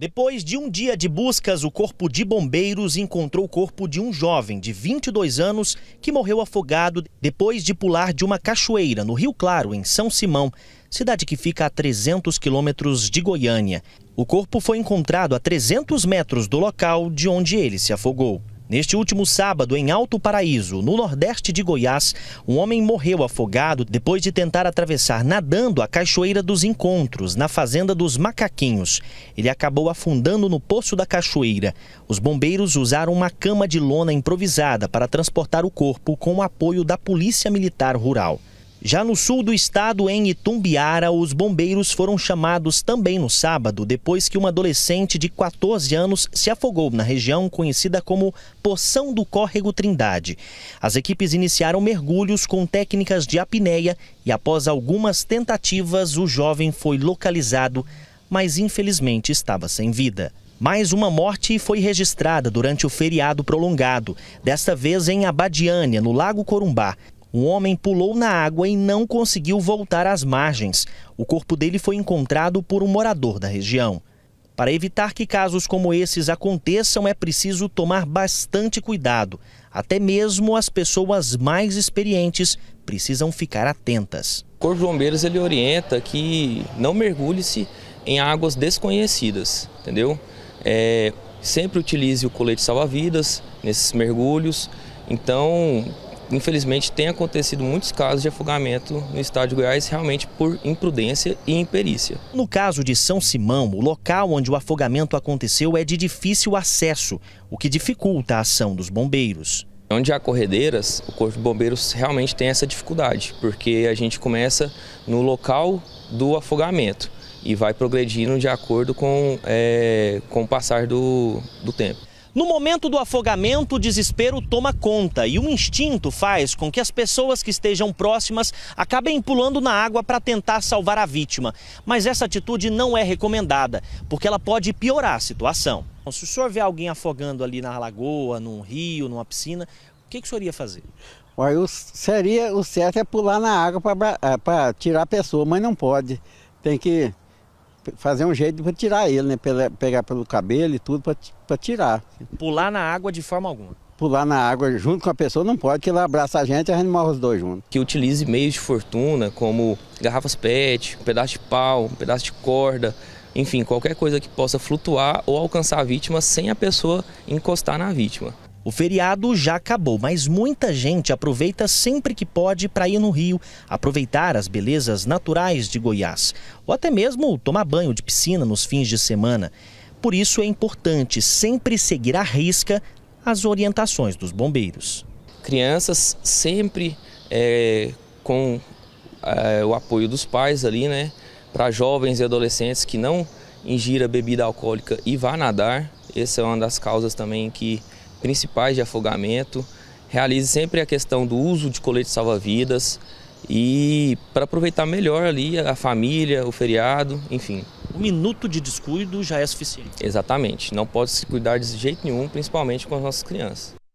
Depois de um dia de buscas, o Corpo de Bombeiros encontrou o corpo de um jovem de 22 anos que morreu afogado depois de pular de uma cachoeira no Rio Claro, em São Simão, cidade que fica a 300 quilômetros de Goiânia. O corpo foi encontrado a 300 metros do local de onde ele se afogou. Neste último sábado, em Alto Paraíso, no nordeste de Goiás, um homem morreu afogado depois de tentar atravessar nadando a Cachoeira dos Encontros, na Fazenda dos Macaquinhos. Ele acabou afundando no poço da cachoeira. Os bombeiros usaram uma cama de lona improvisada para transportar o corpo com o apoio da Polícia Militar Rural. Já no sul do estado, em Itumbiara, os bombeiros foram chamados também no sábado, depois que uma adolescente de 14 anos se afogou na região conhecida como Poção do Córrego Trindade. As equipes iniciaram mergulhos com técnicas de apneia e, após algumas tentativas, o jovem foi localizado, mas infelizmente estava sem vida. Mais uma morte foi registrada durante o feriado prolongado, desta vez em Abadiânia, no Lago Corumbá um homem pulou na água e não conseguiu voltar às margens. O corpo dele foi encontrado por um morador da região. Para evitar que casos como esses aconteçam, é preciso tomar bastante cuidado. Até mesmo as pessoas mais experientes precisam ficar atentas. O Corpo de Bombeiros ele orienta que não mergulhe-se em águas desconhecidas, entendeu? É, sempre utilize o colete salva-vidas nesses mergulhos. Então, infelizmente tem acontecido muitos casos de afogamento no estado de Goiás realmente por imprudência e imperícia. No caso de São Simão, o local onde o afogamento aconteceu é de difícil acesso, o que dificulta a ação dos bombeiros. Onde há corredeiras, o Corpo de Bombeiros realmente tem essa dificuldade, porque a gente começa no local do afogamento e vai progredindo de acordo com, é, com o passar do, do tempo. No momento do afogamento, o desespero toma conta e o instinto faz com que as pessoas que estejam próximas acabem pulando na água para tentar salvar a vítima. Mas essa atitude não é recomendada, porque ela pode piorar a situação. Então, se o senhor vê alguém afogando ali na lagoa, num rio, numa piscina, o que, que o senhor ia fazer? o, seria, o certo é pular na água para é, tirar a pessoa, mas não pode. Tem que fazer um jeito para tirar ele, né? Pegar pelo cabelo e tudo para tirar. Pular na água de forma alguma? Pular na água junto com a pessoa não pode, que ela abraça a gente e a gente morre os dois juntos. Que utilize meios de fortuna como garrafas PET, um pedaço de pau, um pedaço de corda, enfim, qualquer coisa que possa flutuar ou alcançar a vítima sem a pessoa encostar na vítima. O feriado já acabou, mas muita gente aproveita sempre que pode para ir no Rio, aproveitar as belezas naturais de Goiás, ou até mesmo tomar banho de piscina nos fins de semana. Por isso é importante sempre seguir à risca as orientações dos bombeiros. Crianças sempre é, com é, o apoio dos pais ali, né? Para jovens e adolescentes que não ingira bebida alcoólica e vá nadar. Essa é uma das causas também que principais de afogamento. Realize sempre a questão do uso de colete salva-vidas e para aproveitar melhor ali a família, o feriado, enfim. Um minuto de descuido já é suficiente. Exatamente, não pode se cuidar de jeito nenhum, principalmente com as nossas crianças.